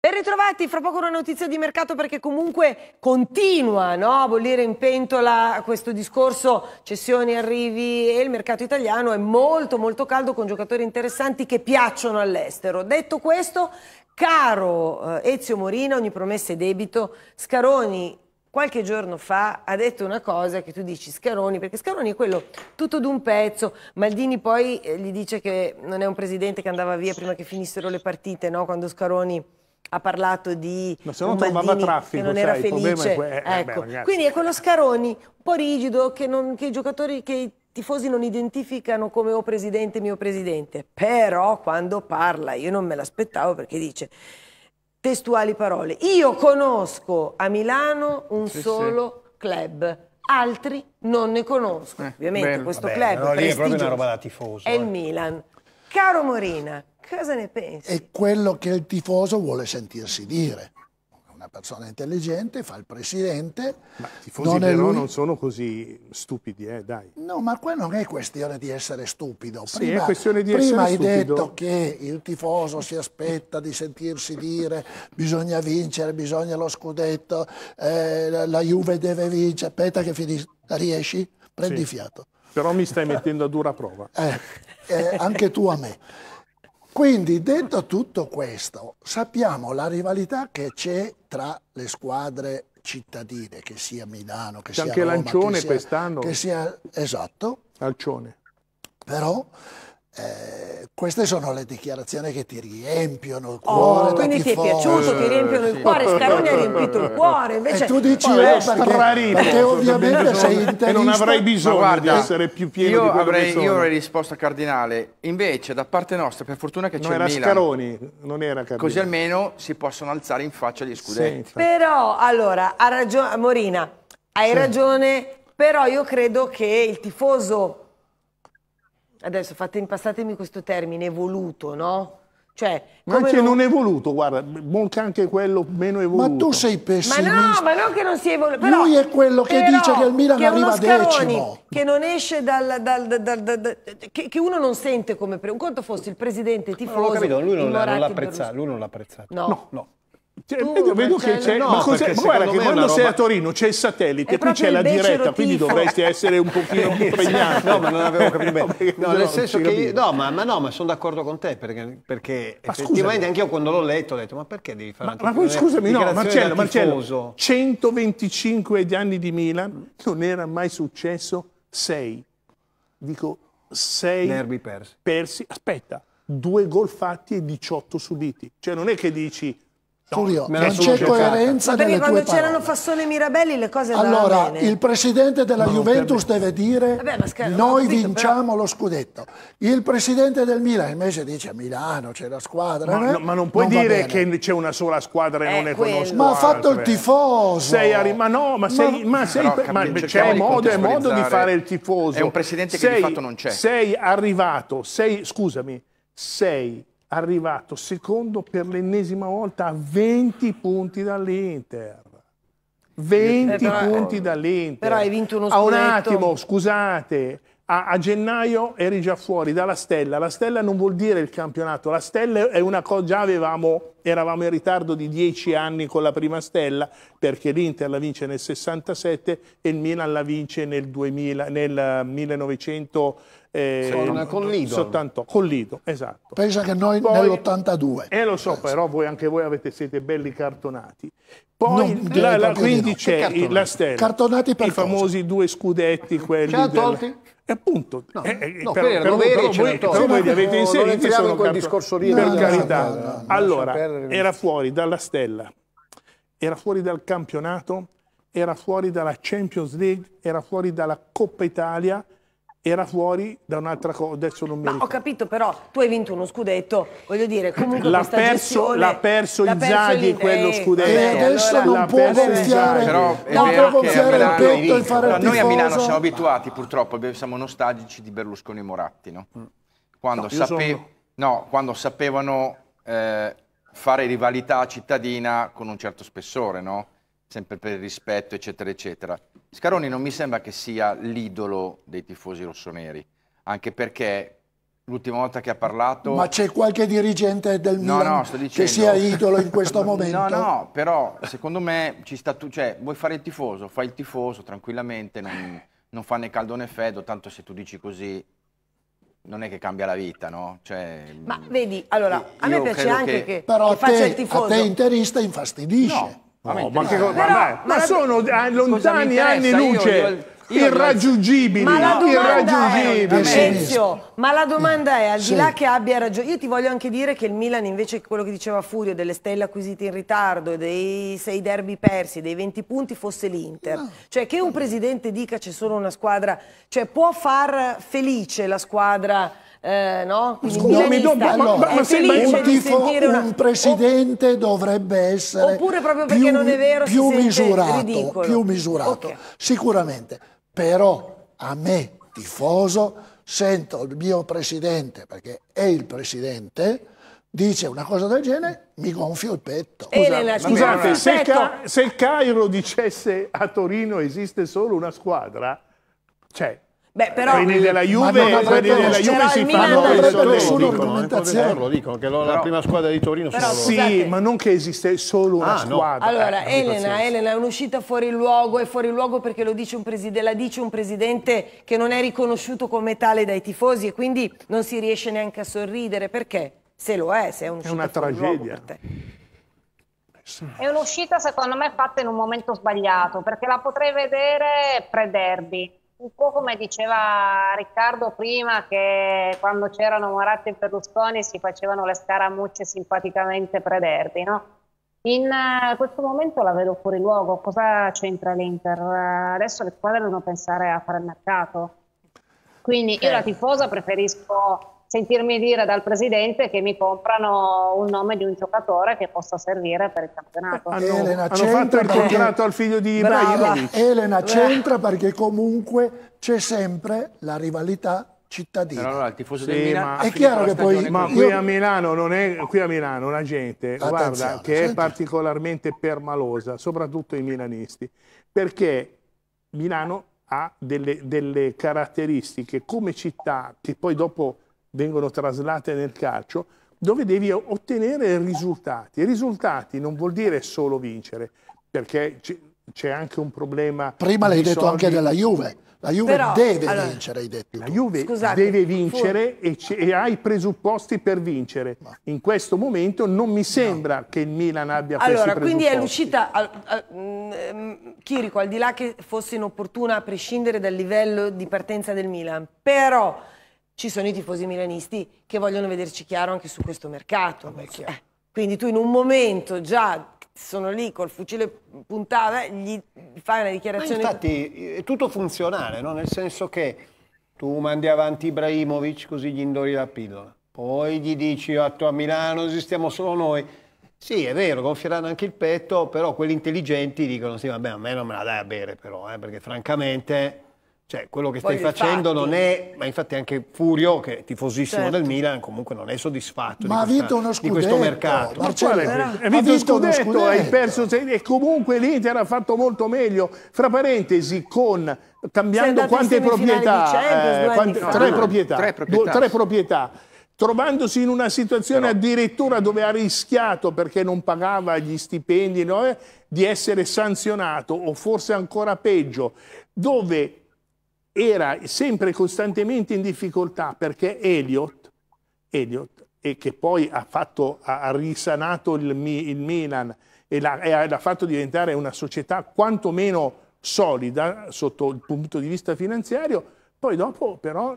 Ben ritrovati, fra poco una notizia di mercato perché comunque continua no, a bollire in pentola questo discorso cessioni, arrivi e il mercato italiano è molto molto caldo con giocatori interessanti che piacciono all'estero. Detto questo, caro eh, Ezio Morina, ogni promessa è debito, Scaroni qualche giorno fa ha detto una cosa che tu dici Scaroni, perché Scaroni è quello tutto d'un pezzo, Maldini poi eh, gli dice che non è un presidente che andava via prima che finissero le partite, no, quando Scaroni ha parlato di Ma se no trovava traffico, che non era sai, felice. È que- eh, eh, ecco. beh, Quindi è quello Scaroni un po' rigido che, non, che i giocatori, che i tifosi non identificano come o presidente, mio presidente. Però quando parla, io non me l'aspettavo perché dice testuali parole. Io conosco a Milano un sì, solo sì. club altri non ne conosco. Eh, Ovviamente bello. questo Vabbè, club no, è, proprio una roba da tifoso. è eh. il Milan. Caro Morina, Cosa ne pensi? È quello che il tifoso vuole sentirsi dire una persona intelligente, fa il presidente. Ma i tifosi non però lui... non sono così stupidi, eh, dai. No, ma qua non è questione di essere stupido. Prima, sì, è questione di prima hai stupido. detto che il tifoso si aspetta di sentirsi dire bisogna vincere, bisogna lo scudetto, eh, la Juve deve vincere, aspetta che finisci. riesci? Prendi sì. fiato. Però mi stai mettendo a dura prova. Eh, eh anche tu a me. Quindi detto tutto questo sappiamo la rivalità che c'è tra le squadre cittadine, che sia Milano, che c'è sia anche Roma, Lancione quest'anno. Che sia esatto. Lancione. Però eh, queste sono le dichiarazioni che ti riempiono il oh, cuore. Oh, quindi ti è piaciuto, ti riempiono il cuore. Scaroni ha riempito il cuore. Invece... E tu dici Poi, eh, perché, perché ovviamente sei interista. E non avrei bisogno guarda, di essere più pieno io di avrei, Io avrei risposto a Cardinale. Invece, da parte nostra, per fortuna che c'è Milan. Scaroni, non era Cardinale. Così almeno si possono alzare in faccia gli scudetti. Sì, Però, allora, ha ragione, Morina, hai sì. ragione. Però io credo che il tifoso adesso fate, passatemi questo termine, evoluto, no? Cioè, ma anche non... non evoluto, guarda, anche quello meno evoluto. Ma tu sei pessimista. Ma no, ma non che non si evolve. Però, Lui è quello che però, dice che il Milan che arriva Scaroni, decimo. Che non esce dal... dal, dal, dal che, che, uno non sente come... Pre... Un conto fosse il presidente tifoso... Non capito, lui non l'ha apprezzato, lui non l'ha apprezzato. No. no, no. Cioè, vedo, vedo che c'è, no, ma, ma guarda che quando roba... sei a Torino c'è il satellite, è qui c'è la diretta, quindi dovresti essere un pochino più impegnato. no, ma non avevo capito bene. No, no, nel senso che io, no, ma, ma, no, ma sono d'accordo con te perché, perché effettivamente anche io quando l'ho letto ho detto ma perché devi fare ma, ma poi scusami, no, Marcello, Marcello, 125 anni di Milan non era mai successo 6. Dico 6 nervi persi. persi. Aspetta, due gol fatti e 18 subiti. Cioè non è che dici No, Furio, non c'è coerenza Ma nelle quando c'erano Fassone e Mirabelli le cose andavano allora, Allora, il presidente della no, Juventus deve dire Vabbè, noi capito, vinciamo però... lo scudetto. Il presidente del Milan invece dice a Milano, c'è la squadra. Ma, eh? no, ma non puoi non dire che c'è una sola squadra e eh, non ne quello. conosco Ma ha fatto il tifoso. Sei, ma no, ma sei... Ma, c'è modo, modo, di fare il tifoso. È un presidente che di fatto non c'è. Sei arrivato, sei, scusami, sei arrivato secondo per l'ennesima volta a 20 punti dall'Inter. 20 eh, però, punti dall'Inter. Però hai vinto uno ah, scudetto. A un attimo, scusate, a, a, gennaio eri già fuori dalla stella. La stella non vuol dire il campionato, la stella è una cosa, già avevamo, eravamo in ritardo di dieci anni con la prima stella perché l'Inter la vince nel 67 e il Milan la vince nel, 2000, nel 1900. Eh, con, Lido. con Lido, esatto. Pensa che noi nell'82. Eh lo so, però voi, anche voi avete, siete belli cartonati. Poi no, la, la, quindi no. c'è la stella. Cartonati per I famosi due scudetti, quelli. Ce l'ha tolti? Del... E appunto, no, eh, eh, no, per, per, per, però, voi, però voi li avete inseriti sono in quel discorso lì. Per carità, allora, era fuori dalla stella, era fuori dal campionato, era fuori dalla Champions League, era fuori dalla Coppa Italia, era fuori da un'altra cosa, adesso non mi ricordo. Ma ho capito però, tu hai vinto uno scudetto, voglio dire, comunque l'ha perso, gestione... L'ha perso Inzaghi quello eh. scudetto. E adesso allora, non può gonfiare, però non gonfiare il petto e fare allora, Noi a Milano siamo abituati purtroppo, siamo nostalgici di Berlusconi e Moratti, no? Mm. Quando, no, sape... sono... no, quando sapevano eh, fare rivalità cittadina con un certo spessore, no? sempre per il rispetto, eccetera, eccetera. Scaroni non mi sembra che sia l'idolo dei tifosi rossoneri, anche perché l'ultima volta che ha parlato... Ma c'è qualche dirigente del no, Milan no, dicendo... che sia idolo in questo momento? no, no, però secondo me ci sta... Tu... Cioè, vuoi fare il tifoso, fai il tifoso tranquillamente, non, non fa né caldo né freddo, tanto se tu dici così non è che cambia la vita, no? Cioè, Ma vedi, allora, a me piace anche che, che, che faccia te, il tifoso. Però a te interista infastidisce. No. No, ma, che, ma, Però, ma, ma sono eh, lontani anni luce. Io, io, io irraggiungibili, ma la irraggiungibili. È, Maurizio, ma la domanda è, al di là che abbia ragione, io ti voglio anche dire che il Milan invece quello che diceva Furio, delle stelle acquisite in ritardo, dei sei derby persi, dei 20 punti, fosse l'Inter. No. Cioè che un presidente dica c'è solo una squadra, cioè può far felice la squadra eh, no? Quindi Scusami, dobbia, ma, ma, ma se un, tifo, una... un presidente o... dovrebbe essere Oppure proprio perché più, non è vero più misurato, più misurato, okay. sicuramente. Però a me, tifoso, sento il mio presidente, perché è il presidente, dice una cosa del genere, mi gonfio il petto. Scusa, scusate, se, il Ca se il Cairo dicesse a Torino esiste solo una squadra, cioè Beh, eh, però, quelli della Juve, non quelli della Juve si fanno non avrebbe nessuna argomentazione. Lo dicono che però, la prima squadra di Torino però, sono Sì, ma non che esiste solo una ah, squadra. No. Eh, allora, eh, Elena, Elena, è un'uscita fuori luogo, è fuori luogo perché lo dice un presidente, la dice un presidente che non è riconosciuto come tale dai tifosi e quindi non si riesce neanche a sorridere perché se lo è, se è un'uscita È una tragedia. È un'uscita secondo me fatta in un momento sbagliato perché la potrei vedere pre-derby un po' come diceva Riccardo prima, che quando c'erano Moratti e Berlusconi si facevano le scaramucce simpaticamente prederdi, no? In eh, questo momento la vedo fuori luogo, cosa c'entra l'Inter? Eh, adesso le squadre devono pensare a fare il mercato. Quindi io eh. la tifosa preferisco sentirmi dire dal presidente che mi comprano un nome di un giocatore che possa servire per il campionato. Hanno, Elena hanno fatto il contratto al figlio di Ibrahimovic. Elena eh. c'entra perché comunque c'è sempre la rivalità cittadina. Però allora il tifoso sì, del Milano è chiaro che poi ma qui a Milano non è qui a Milano una gente Attenzione, guarda che senti. è particolarmente permalosa, soprattutto i milanisti, perché Milano ha delle, delle caratteristiche come città che poi dopo vengono traslate nel calcio, dove devi ottenere risultati. E Risultati non vuol dire solo vincere, perché c'è anche un problema. Prima l'hai detto soldi. anche della Juve. La Juve Però, deve allora, vincere, hai detto. La Juve Scusate, deve vincere e, e, ha i presupposti per vincere. Ma. In questo momento non mi sembra no. che il Milan abbia allora, questi presupposti. Allora, quindi è l'uscita... Mm, ehm, Chirico, al di là che fosse inopportuna a prescindere dal livello di partenza del Milan, però ci sono i tifosi milanisti che vogliono vederci chiaro anche su questo mercato. Vabbè, ah, eh, quindi tu in un momento già sono lì col fucile puntato, eh, gli fai una dichiarazione. Ma infatti eh, è tutto funzionale, no? nel senso che tu mandi avanti Ibrahimovic così gli indori la pillola, poi gli dici tu a Milano esistiamo solo noi. Sì, è vero, gonfieranno anche il petto, però quelli intelligenti dicono sì, vabbè, a me non me la dai a bere però, eh, perché francamente cioè, quello che stai facendo infatti, non è, ma infatti anche Furio, che è tifosissimo certo. del Milan, comunque non è soddisfatto ma di, questa, scudetto, di questo mercato. Marcello, ha vinto, vinto scudetto, scudetto, hai perso e comunque l'Inter ha fatto molto meglio. Fra parentesi, con cambiando quante proprietà, eh, tre, proprietà tre proprietà, tre proprietà trovandosi in una situazione Però... addirittura dove ha rischiato perché non pagava gli stipendi, no? Eh, di essere sanzionato o forse ancora peggio, dove era sempre costantemente in difficoltà perché Elliot, Elliot che poi ha, fatto, ha risanato il, il Milan e l'ha fatto diventare una società quantomeno solida sotto il punto di vista finanziario, poi dopo però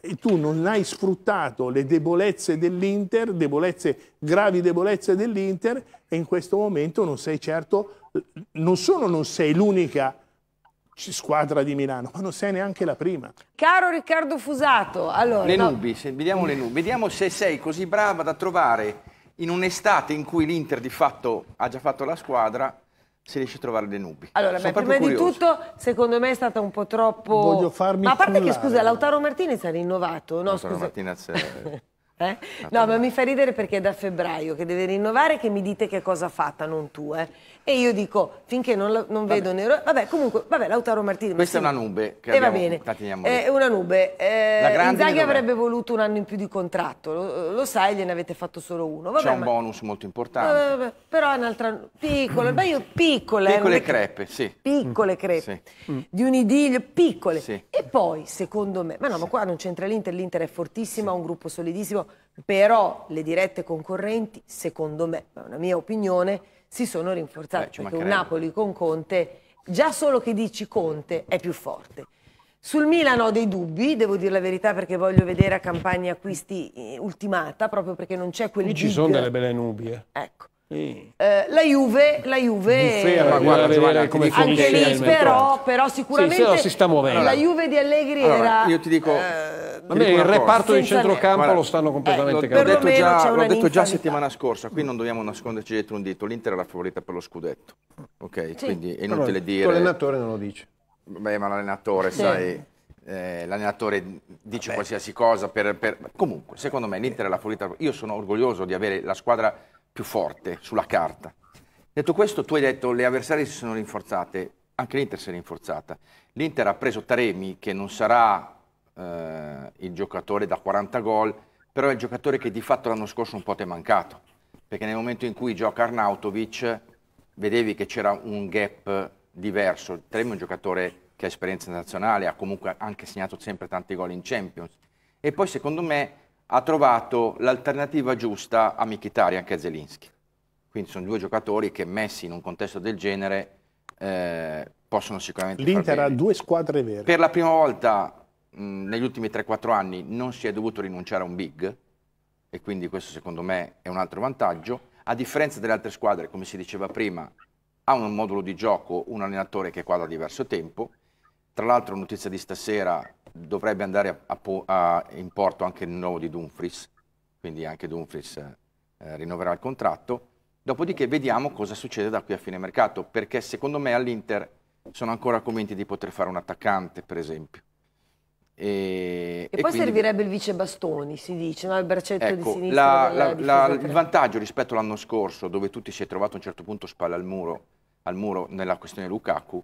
eh, tu non hai sfruttato le debolezze dell'Inter, debolezze, gravi debolezze dell'Inter e in questo momento non sei certo, non solo non sei l'unica squadra di Milano, ma non sei neanche la prima. Caro Riccardo Fusato, allora... Le no. nubi, se, vediamo le nubi, vediamo se sei così brava da trovare in un'estate in cui l'Inter di fatto ha già fatto la squadra, se riesci a trovare le nubi. Allora, beh, prima curioso. di tutto, secondo me è stata un po' troppo... Voglio farmi Ma a parte cullare. che, scusa, Lautaro Martinez ha rinnovato, no? Lautaro scusa. Martinez... eh? No, ma mi fa ridere perché è da febbraio che deve rinnovare che mi dite che cosa ha fatta, non tu. Eh. E io dico, finché non, la, non vedo nero... Vabbè, comunque, vabbè, Lautaro Martini... Questa sì. è una nube che e abbiamo, va bene. È una nube. Eh, Inzaghi avrebbe voluto un anno in più di contratto, lo, lo sai, gliene avete fatto solo uno. C'è un ma... bonus molto importante. Vabbè, eh, vabbè, però è un'altra... Piccole, ma io piccole... Piccole eh, crepe, sì. Piccole mm, crepe. Sì. Mm. Di un idilio, piccole. Sì. E poi, secondo me... Ma no, ma qua non c'entra l'Inter, l'Inter è fortissima, ha un gruppo solidissimo, però le dirette concorrenti, secondo me, è una mia opinione si sono rinforzati. Beh, perché un Napoli con Conte, già solo che dici Conte, è più forte. Sul Milano ho dei dubbi, devo dire la verità, perché voglio vedere a campagna acquisti eh, ultimata, proprio perché non c'è quel Qui ci sono delle belle nubie. Eh. Ecco. Eh. la Juve, la Juve Buffera, ma eh, guarda, Giovanna, come anche lì però, però sicuramente sì, si sta muovendo. la Juve di Allegri allora, era io ti dico, eh, ti dico il reparto di centrocampo guarda, lo stanno eh, completamente eh, cambiando l'ho detto, già, l'ho detto già settimana scorsa qui non dobbiamo nasconderci dietro un dito l'Inter è la favorita per lo scudetto ok sì. quindi è inutile però, dire l'allenatore non lo dice beh ma l'allenatore sì. sai eh, l'allenatore dice Vabbè. qualsiasi cosa per, per... comunque secondo me l'Inter è la favorita io sono orgoglioso di avere la squadra più forte sulla carta. Detto questo, tu hai detto le avversarie si sono rinforzate, anche l'Inter si è rinforzata. L'Inter ha preso Taremi, che non sarà eh, il giocatore da 40 gol, però è il giocatore che di fatto l'anno scorso un po' ti è mancato, perché nel momento in cui gioca Arnautovic vedevi che c'era un gap diverso. Taremi è un giocatore che ha esperienza nazionale, ha comunque anche segnato sempre tanti gol in Champions. E poi secondo me ha trovato l'alternativa giusta a Mkhitaryan anche a Zelinski. Quindi sono due giocatori che messi in un contesto del genere eh, possono sicuramente L'Inter ha due squadre vere. Per la prima volta mh, negli ultimi 3-4 anni non si è dovuto rinunciare a un big e quindi questo secondo me è un altro vantaggio. A differenza delle altre squadre, come si diceva prima, ha un modulo di gioco, un allenatore che è qua da diverso tempo tra l'altro notizia di stasera, dovrebbe andare a, a, in porto anche il nuovo di Dumfries, quindi anche Dumfries eh, rinnoverà il contratto. Dopodiché vediamo cosa succede da qui a fine mercato, perché secondo me all'Inter sono ancora convinti di poter fare un attaccante, per esempio. E, e, e poi quindi... servirebbe il vice Bastoni, si dice, no? il braccetto ecco, di sinistra. La, la, la, il vantaggio rispetto all'anno scorso, dove tutti si è trovato a un certo punto spalle al muro, al muro nella questione Lukaku,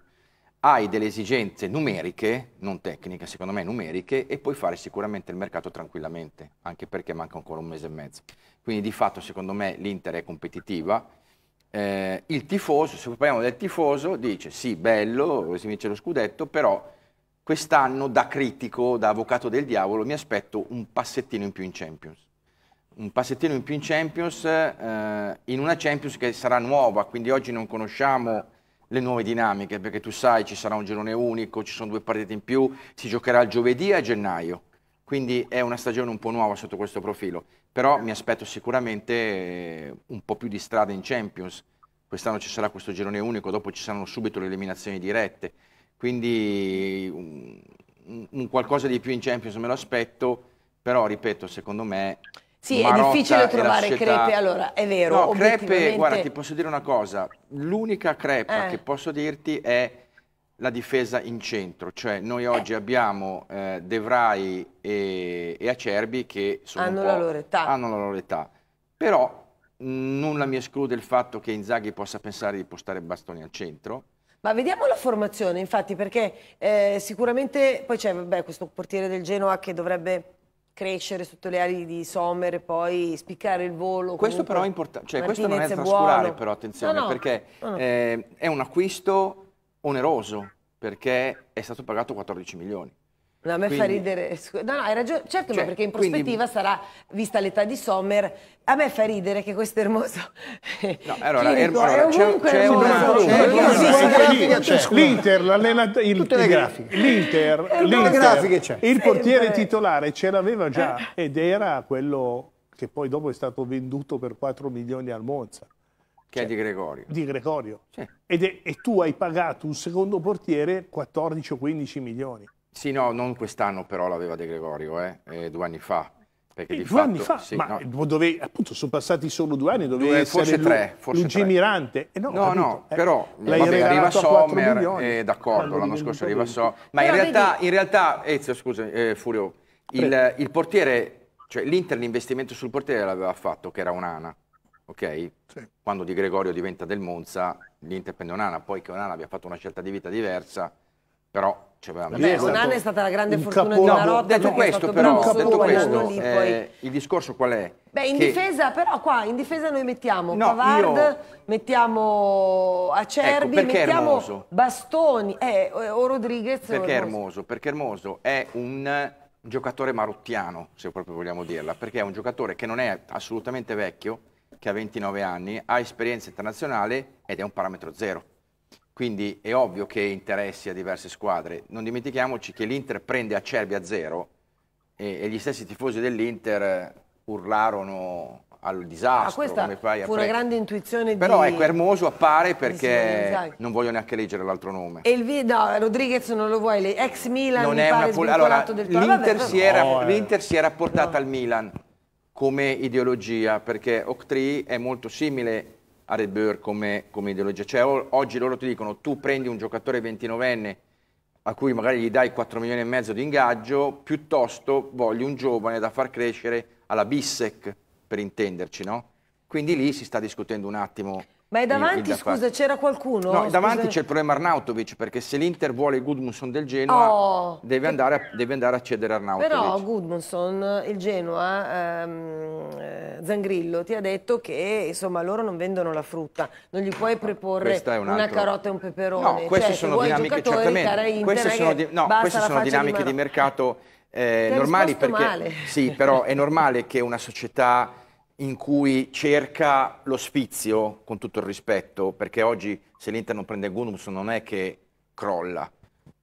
hai delle esigenze numeriche, non tecniche, secondo me numeriche, e puoi fare sicuramente il mercato tranquillamente, anche perché manca ancora un mese e mezzo. Quindi di fatto secondo me l'Inter è competitiva. Eh, il tifoso, se parliamo del tifoso, dice sì, bello, si vince lo scudetto, però quest'anno da critico, da avvocato del diavolo, mi aspetto un passettino in più in Champions. Un passettino in più in Champions, eh, in una Champions che sarà nuova, quindi oggi non conosciamo le nuove dinamiche, perché tu sai ci sarà un girone unico, ci sono due partite in più, si giocherà il giovedì a gennaio, quindi è una stagione un po' nuova sotto questo profilo, però mi aspetto sicuramente eh, un po' più di strada in Champions, quest'anno ci sarà questo girone unico, dopo ci saranno subito le eliminazioni dirette, quindi un, un qualcosa di più in Champions me lo aspetto, però ripeto, secondo me sì, Marotta è difficile trovare crepe, allora è vero. No, crepe, guarda, ti posso dire una cosa, l'unica crepa eh. che posso dirti è la difesa in centro, cioè noi eh. oggi eh. abbiamo eh, De Vrij e, e, Acerbi che hanno la, hanno, la loro età, però mm, nulla mi esclude il fatto che Inzaghi possa pensare di postare bastoni al centro. Ma vediamo la formazione infatti perché eh, sicuramente poi c'è questo portiere del Genoa che dovrebbe crescere sotto le ali di Sommer e poi spiccare il volo. Questo però è importante, cioè Martinez questo non è da trascurare però, attenzione, no, no. perché no, eh, è un acquisto oneroso, perché è stato pagato 14 milioni. No, a me quindi... fa ridere. No, no, hai ragione. Certo, cioè, ma perché in prospettiva quindi... sarà, vista l'età di Sommer, a me fa ridere che questo ermoso. No, eh, allora, Chirico, erm-, allora è comunque c'è un una L'Inter, l'allenatore. Tutte le grafiche. L'Inter, l'Inter. Il portiere titolare ce l'aveva già eh. ed era quello che poi dopo è stato venduto per 4 milioni al Monza. Che è di Gregorio. Di Gregorio. Ed è, e tu hai pagato un secondo portiere 14 o 15 milioni. Sì, no, non quest'anno però l'aveva De Gregorio, eh, eh, due anni fa. Perché e eh, di due fatto, anni fa, sì, ma no. dove, appunto sono passati solo due anni, dove due, forse tre, forse Luigi tre. Eh, no, no, no eh, però vabbè, arriva Sommer, eh, d'accordo, l'anno scorso arriva Sommer, ma in realtà, in realtà, Ezio, scusa, Furio, il, il portiere, cioè l'Inter l'investimento sul portiere l'aveva fatto, che era un'ana, ok? Sì. Quando Di Gregorio diventa del Monza, l'Inter prende un'ana, poi che un'ana abbia fatto una scelta di vita diversa, però cioè, Vabbè, Onana è stata la grande fortuna capo... di Marotta. No, detto questo, però, capo... detto questo eh, il discorso qual è? Beh, in che... difesa, però, qua in difesa noi mettiamo no, Pavard, io... mettiamo Acerbi, ecco, mettiamo Bastoni eh, o Rodriguez. Perché è Hermoso? Perché Hermoso è un giocatore marottiano, se proprio vogliamo dirla, perché è un giocatore che non è assolutamente vecchio, che ha 29 anni, ha esperienza internazionale ed è un parametro zero. Quindi è ovvio che interessi a diverse squadre. Non dimentichiamoci che l'Inter prende Acerbi a zero e, e gli stessi tifosi dell'Inter eh, urlarono al disastro. Ah, questa come fai fu una grande intuizione Però di... ecco, Hermoso appare perché non voglio neanche leggere l'altro nome. E il vi... no, Rodriguez non lo vuoi, ex Milan non è una pol- allora, L'Inter si, no, eh. si, era portata no. al Milan come ideologia perché Octree è molto simile a Red Bull come, come, ideologia. Cioè o, oggi loro ti dicono tu prendi un giocatore 29enne a cui magari gli dai 4 milioni e mezzo di ingaggio, piuttosto voglio un giovane da far crescere alla Bissec, per intenderci, no? Quindi lì si sta discutendo un attimo ma è davanti, scusa, c'era qualcuno? No, davanti c'è il problema Arnautovic, perché se l'Inter vuole Gudmundsson del Genoa, oh, deve, andare a, deve, andare a, cedere Arnautovic. Però Gudmundsson, il Genoa, ehm, eh, Zangrillo, ti ha detto che insomma loro non vendono la frutta, non gli puoi preporre un una carota e un peperone. No, queste cioè, sono dinamiche, certamente, queste sono, di... no, queste sono dinamiche di, di mercato eh, normali, perché male. sì, però è normale che una società in cui cerca l'ospizio, con tutto il rispetto, perché oggi se l'Inter non prende Gunnus non è che crolla,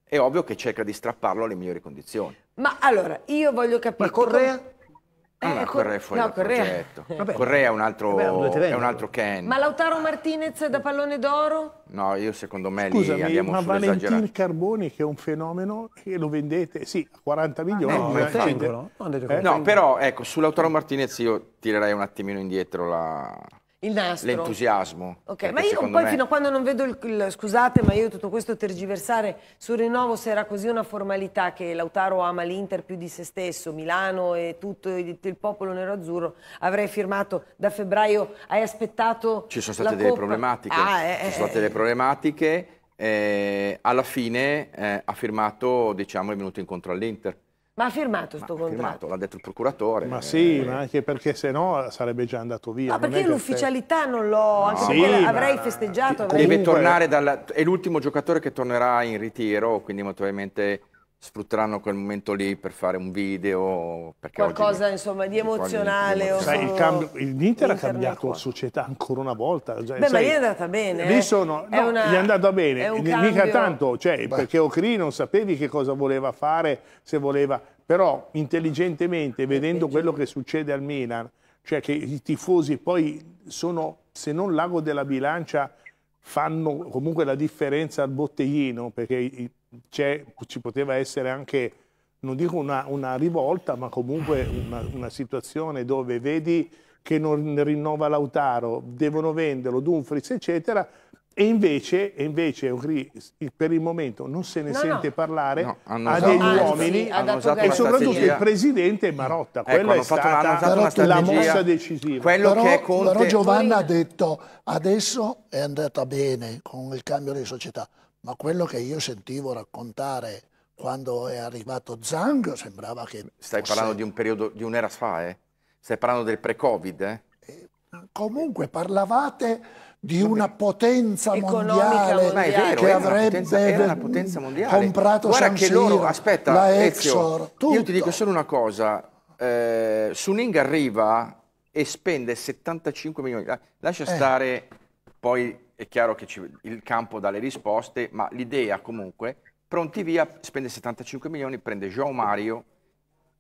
è ovvio che cerca di strapparlo alle migliori condizioni. Ma allora, io voglio capire... Ma Correa? Allora, Correa è fuori no, Correa. Correa è un altro, Vabbè, è un altro Ken. Ma Lautaro Martinez da pallone d'oro? No, io secondo me Scusami, lì abbiamo ma Valentin Carboni che è un fenomeno e lo vendete, sì, a 40 ah, milioni. Ah, no, eh, gente... Eh? no, no, però ecco, su Lautaro Martinez io tirerei un attimino indietro la... Il nastro. L'entusiasmo. Ok, ma io poi me... fino a quando non vedo il, il, Scusate, ma io tutto questo tergiversare sul rinnovo se era così una formalità che Lautaro ama l'Inter più di se stesso, Milano e tutto il, il popolo nero-azzurro, avrei firmato da febbraio, hai aspettato Ci sono state delle Coppa. problematiche. Ah, eh, Ci eh, sono state delle eh. problematiche. Eh, alla fine eh, ha firmato, diciamo, è venuto incontro all'Inter ma ha firmato questo contratto? Ha firmato, l'ha detto il procuratore. Ma sì, eh, ma anche perché se no sarebbe già andato via. Ma no, perché l'ufficialità non l'ho... Anche no. perché sì, avrei festeggiato... Avrei... Deve tornare dalla... È l'ultimo giocatore che tornerà in ritiro, quindi molto probabilmente sfrutteranno quel momento lì per fare un video. Qualcosa oggi, insomma di emozionale. Oggi, sai, il cambio, l'Inter ha cambiato qua. società ancora una volta. Cioè, Beh, sai, ma gli è andata bene. Lì sono, eh. è no, una, gli è andata bene, è cambio... mica tanto, cioè, perché Ocri non sapevi che cosa voleva fare, se voleva, però intelligentemente, vedendo quello che succede al Milan, cioè che i tifosi poi sono, se non l'ago della bilancia, fanno comunque la differenza al botteghino, perché i, ci poteva essere anche, non dico una, una rivolta, ma comunque una, una, situazione dove vedi che non rinnova Lautaro, devono venderlo, Dumfries, eccetera, e invece, e invece, per il momento non se ne no, sente no. parlare no, a degli anzi, uomini e soprattutto il presidente Marotta. Ecco, Quella è stata Marotta, la mossa decisiva. Quello però, che Conte... però Giovanna ha detto adesso è andata bene con il cambio di società, ma quello che io sentivo raccontare quando è arrivato Zang sembrava che... Stai fosse... parlando di un periodo, di un'era fa, eh? Stai parlando del pre-Covid, eh? eh comunque parlavate di una potenza mondiale, mondiale. Vero, che avrebbe potenza, potenza mondiale. comprato Guarda San che Siro, loro, aspetta, la Exor, Ezio, Io ti dico solo una cosa, eh, Suning arriva e spende 75 milioni, ah, lascia eh. stare poi è chiaro che ci, il campo dà le risposte, ma l'idea comunque, pronti via, spende 75 milioni, prende João Mario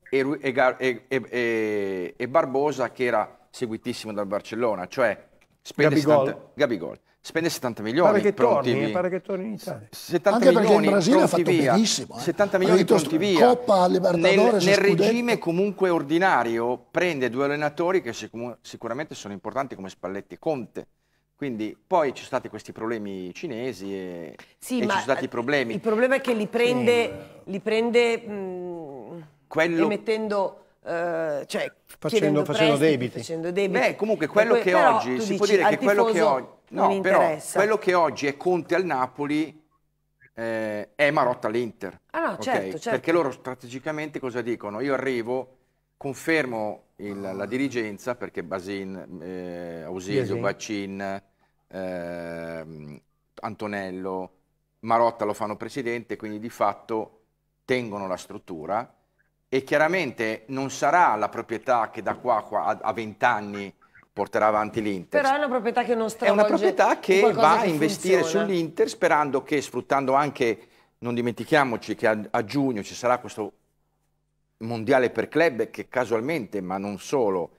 e, e, e, e, Barbosa che era seguitissimo dal Barcellona, cioè spende Gabigol. 70, Gabigol, spende 70 milioni. Pare che, torni, pare che torni in Italia. 70 Anche milioni, perché il Brasile ha fatto via, benissimo. Eh. 70 milioni pronti via. Coppa, nel, nel regime comunque ordinario prende due allenatori che sicuramente sono importanti come Spalletti e Conte quindi poi ci sono stati questi problemi cinesi e, sì, e ci sono stati i eh, problemi. Il problema è che li prende, sì. li prende mh, mm, quello... emettendo... Uh, cioè, facendo, facendo prestiti, debiti. facendo debiti. Beh, comunque quello poi, che oggi si dici, può dire che quello che oggi no, però quello che oggi è Conte al Napoli eh, è Marotta all'Inter. Ah, no, okay? certo, certo. Perché loro strategicamente cosa dicono? Io arrivo, confermo il, la dirigenza perché Basin, eh, Ausilio, Basin. Bacin eh, Antonello, Marotta lo fanno presidente, quindi di fatto tengono la struttura e chiaramente non sarà la proprietà che da qua a vent'anni porterà avanti l'Inter. Però è una proprietà che non stravolge È una proprietà che va a investire sull'Inter sperando che sfruttando anche, non dimentichiamoci che a, a, giugno ci sarà questo mondiale per club che casualmente, ma non solo,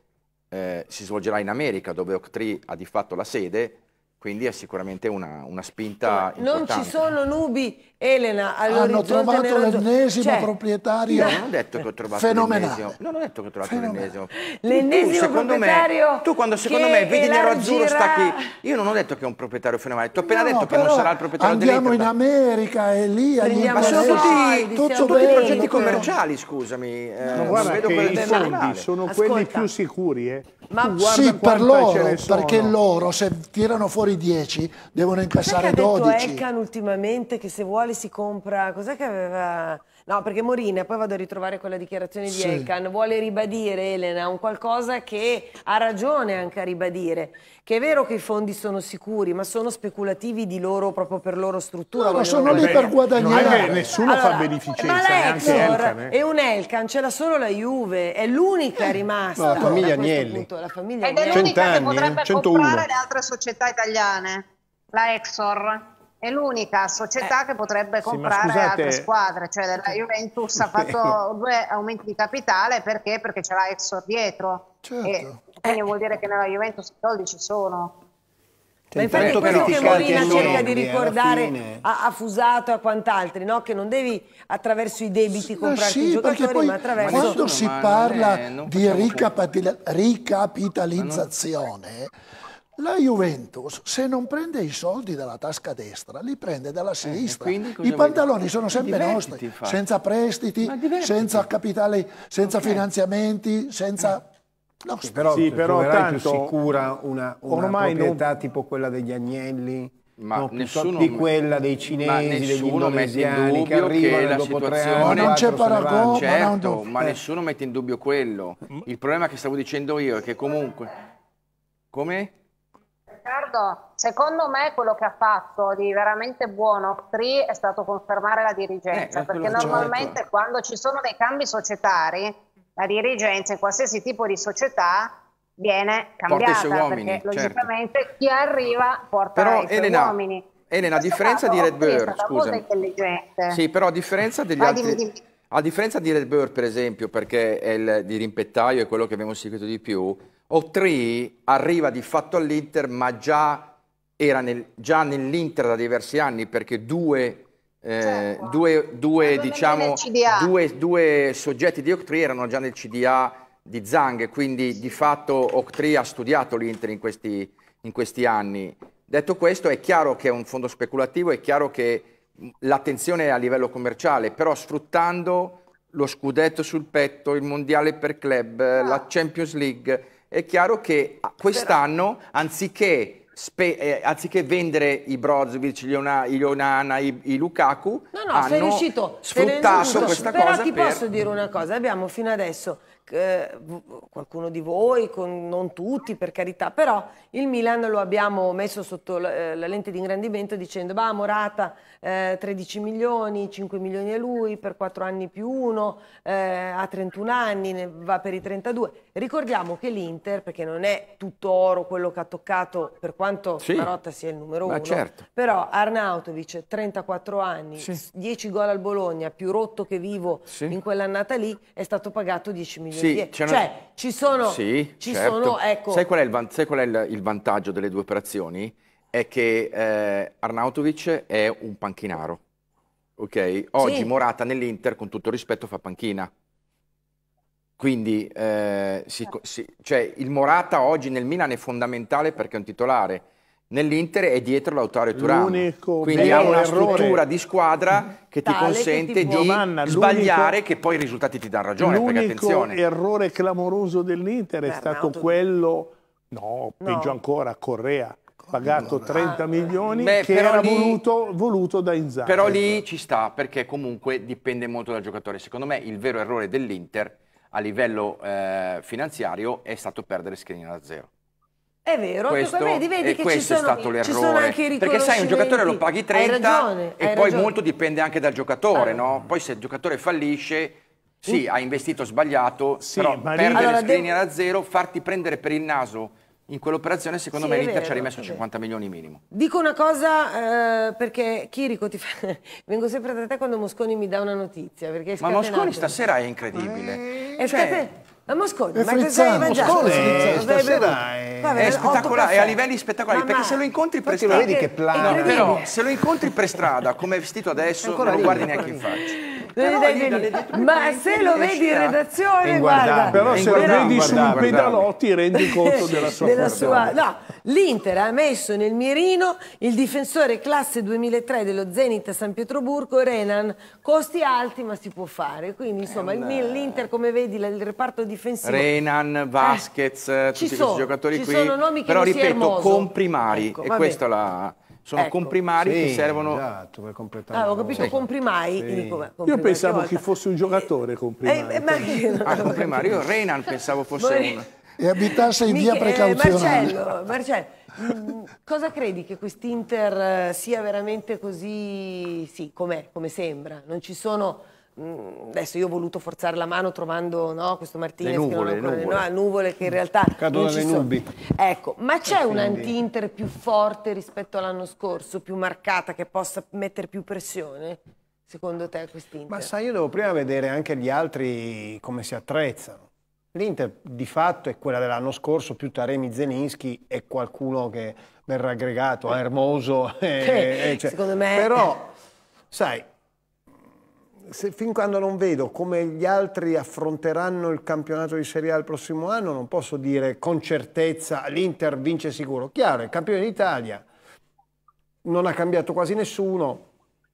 eh, si svolgerà in America dove Octree ha di fatto la sede, quindi è sicuramente una, una spinta non cioè, importante. Non ci sono nubi, Elena, Hanno trovato l'ennesimo cioè, proprietario no, non ho detto che ho trovato l'ennesimo. Non ho detto che ho trovato l'ennesimo. L'ennesimo proprietario me, Tu quando secondo me vedi elargirà... nero azzurro stacchi... Io non ho detto che è un proprietario fenomenale, ti ho appena no, detto che non sarà il proprietario dell'Inter. Andiamo in America e lì... Ma sono tutti, tutti, tutti bello, progetti commerciali, scusami. No, eh, guarda vedo i fondi sono quelli più sicuri, eh. Ma sì, per loro, perché loro se tirano fuori i 10 devono incassare 12. Ma che ha detto Elkan ultimamente che se vuole si compra, cos'è che aveva... No, perché Morina, poi vado a ritrovare quella dichiarazione di sì. Elkan, vuole ribadire, Elena, un qualcosa che ha ragione anche a ribadire, che è vero che i fondi sono sicuri, ma sono speculativi di loro, proprio per loro struttura. No, ma sono lì per guadagnare. Non è che nessuno allora, fa beneficenza, ma neanche Elkan. Eh. È un Elkan, ce l'ha solo la Juve, è l'unica eh, rimasta. No, la famiglia Agnelli. Punto, la famiglia Ed è l'unica che potrebbe 101. Eh, comprare le altre società italiane, la Exor è l'unica società eh, che potrebbe comprare sì, altre squadre, cioè la Juventus ha fatto due aumenti di capitale perché? Perché ce l'ha Exor dietro. Certo. E quindi eh. vuol dire che nella Juventus i soldi ci sono. Ma infatti è quello che Molina cerca di eh, ricordare a, a, Fusato e a quant'altri, no? che non devi attraverso i debiti comprarti sì, i giocatori, ma attraverso... Quando si parla è, eh, di ricapitalizzazione la Juventus, se non prende i soldi dalla tasca destra, li prende dalla eh, sinistra. Eh, I pantaloni sono sempre divertiti, nostri, infatti. senza prestiti, senza capitale, senza okay. finanziamenti, senza... Eh. No, sì, però, sì, però tanto sicura una, una proprietà non... tipo quella degli agnelli ma no, nessuno, di quella dei cinesi, degli indonesiani che arrivano che dopo tre anni non c'è paragone certo, ma, eh. nessuno mette in dubbio quello il problema che stavo dicendo io è che comunque come? Riccardo, secondo me quello che ha fatto di veramente buono Free è stato confermare la dirigenza, eh, perché normalmente certo. quando ci sono dei cambi societari, la dirigenza in qualsiasi tipo di società viene cambiata, uomini, perché certo. logicamente certo. chi arriva porta Però, i suoi uomini. Elena, a differenza di Red Bird, scusa. Sì, però a differenza degli altri... Dimmi, dimmi a differenza di Red Bird, per esempio, perché è il dirimpettaio, è quello che abbiamo seguito di più, O'Tree arriva di fatto all'Inter, ma già era nel, già nell'Inter da diversi anni, perché due eh, cioè, due, due, diciamo, due, due, soggetti di Octree erano già nel CDA di Zang, quindi di fatto Octree ha studiato l'Inter in questi, in questi anni. Detto questo, è chiaro che è un fondo speculativo, è chiaro che l'attenzione a livello commerciale, però sfruttando lo scudetto sul petto, il mondiale per club, ah. la Champions League, è chiaro che ah, quest'anno, anziché Spe eh, anziché vendere i Brozovic, gli, Ona, Onana, i, i, Lukaku, no, no, hanno sei riuscito, sfruttato sei riuscito. questa però cosa. Però ti per... posso dire una cosa, abbiamo fino adesso qualcuno di voi, con, non tutti per carità, però il Milan lo abbiamo messo sotto la, eh, la lente di ingrandimento dicendo va Morata eh, 13 milioni, 5 milioni a lui per 4 anni più 1, eh, ha 31 anni, ne va per i 32. Ricordiamo che l'Inter, perché non è tutto oro quello che ha toccato per quanto sì, Marotta sia il numero uno, certo. però Arnautovic 34 anni, sì. 10 gol al Bologna, più rotto che vivo sì. in quell'annata lì, è stato pagato 10 milioni sì, cioè ci sono... Sì, ci certo. sono ecco. Sai qual è, il, van qual è il, il, vantaggio delle due operazioni? È che eh, Arnautovic è un panchinaro, ok? Oggi sì. Morata nell'Inter, con tutto rispetto, fa panchina. Quindi eh, si, eh. si, cioè, il Morata oggi nel Milan è fondamentale perché è un titolare, Nell'Inter è dietro Lautaro e Turan. Quindi ha una errore. struttura di squadra che ti consente che ti di Giovanna, sbagliare che poi i risultati ti danno ragione. L'unico errore clamoroso dell'Inter è stato quello, no, peggio ancora, Correa pagato 30 milioni Beh, che era lì, voluto, voluto, da Inzaghi. Però lì ci sta perché comunque dipende molto dal giocatore. Secondo me il vero errore dell'Inter a livello eh, finanziario è stato perdere schedina da zero. È vero, questo, vedi, vedi che questo sono, è stato l'errore. Perché sai, un giocatore lo paghi 30 hai ragione, hai e poi ragione. molto dipende anche dal giocatore, ah. no? Poi se il giocatore fallisce, sì, uh. ha investito sbagliato, sì, però perdere allora, screener a zero, farti prendere per il naso in quell'operazione secondo sì, me l'Inter ci ha rimesso 50 milioni minimo. Dico una cosa eh, perché Chirico ti fa... vengo sempre da te quando Mosconi mi dà una notizia. Ma Mosconi stasera è incredibile. Mm. Cioè, scatenato eh, ma Mosconi, ma cosa hai mangiato? Mosconi eh, stasera è, è spettacolare, è a livelli spettacolari, ma perché ma se lo incontri per strada... Eh, vedi che plano. No, però se lo incontri per strada, come è vestito adesso, non lo guardi neanche in faccia. Ma se lo vedi in redazione, guarda. Però se lo vedi su un sui ti rendi conto eh, della sua della sua, No, l'Inter ha messo nel mirino il difensore classe 2003 dello Zenit San Pietroburgo, Renan. Costi alti, ma si può fare. Quindi, insomma, eh, l'Inter, come vedi, il reparto difensivo... Renan, eh, Vasquez, eh, tutti sono, questi giocatori qui. sono nomi che Però, ripeto, comprimari. Ecco, e questa è la sono ecco. comprimari sì, che servono... Esatto, per completare... Ah, ho capito, cosa. comprimari. Sì. Dico, comprimari. Io pensavo che fosse un giocatore eh, comprimari. Eh, ma Ah, comprimari, io Renan pensavo fosse uno. E abitasse in via eh, precauzionale. Eh, Marcello, Marcello mm, cosa credi che quest'Inter eh, sia veramente così... Sì, com'è, come sembra? Non ci sono Mm, adesso io ho voluto forzare la mano trovando no, questo Martinez nuvole, che non ancora, nuvole. No, nuvole che in realtà cadono dalle nubi ecco ma c'è un anti-Inter più forte rispetto all'anno scorso più marcata che possa mettere più pressione secondo te a quest'Inter? ma sai io devo prima vedere anche gli altri come si attrezzano l'Inter di fatto è quella dell'anno scorso più Taremi Zelinski e qualcuno che verrà aggregato a Hermoso e, e eh, eh, cioè. secondo me però sai se, fin quando non vedo come gli altri affronteranno il campionato di Serie A il prossimo anno, non posso dire con certezza l'Inter vince sicuro. Chiaro, è campione d'Italia, non ha cambiato quasi nessuno,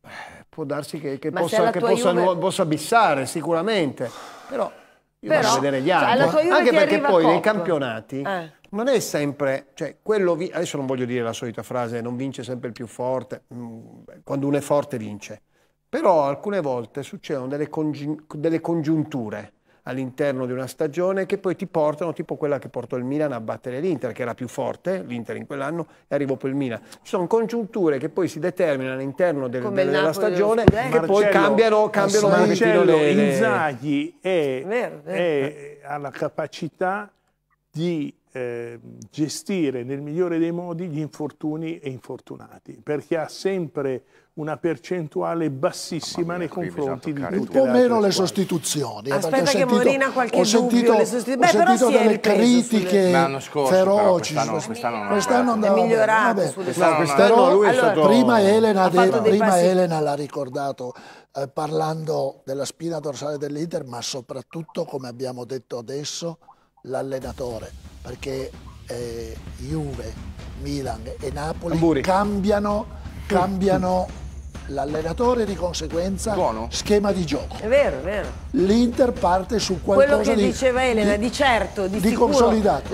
eh, può darsi che, che, possa, che possa, Juve... possa, bissare sicuramente, però io però, voglio vedere gli altri. Cioè, Anche perché poi nei campionati... Eh non è sempre, cioè, adesso non voglio dire la solita frase, non vince sempre il più forte, mm, quando uno è forte vince, però alcune volte succedono delle, delle congiunture all'interno di una stagione che poi ti portano, tipo quella che portò il Milan a battere l'Inter, che era più forte, l'Inter in quell'anno, e arrivò poi il Milan. Ci sono congiunture che poi si determinano all'interno del, del, della stagione che Marcello, poi cambiano, cambiano Marcello, un pochettino le... Inzaghi è, vero, è, ha la capacità di Ehm, gestire nel migliore dei modi gli infortuni e infortunati, perché ha sempre una percentuale bassissima mia, nei confronti di tutti. Un po' meno le sostituzioni. Eh, Aspetta che sentito, Molina qualche ho sentito, dubbio. Sostitu- Beh, ho sentito delle critiche scorso, feroci. Quest'anno, quest'anno, quest'anno, è migliorato. Vabbè, quest'anno, quest'anno lui è stato... Prima Elena, de, prima Elena l'ha ricordato eh, parlando della spina dorsale dell'Inter, ma soprattutto, come abbiamo detto adesso, l'allenatore, perché eh, Juve, Milan e Napoli Tamburi. cambiano, cambiano l'allenatore di conseguenza Buono. schema di gioco. È vero, è vero. L'Inter parte su qualcosa di... Quello che di, diceva Elena, di, di certo, di, di sicuro. consolidato.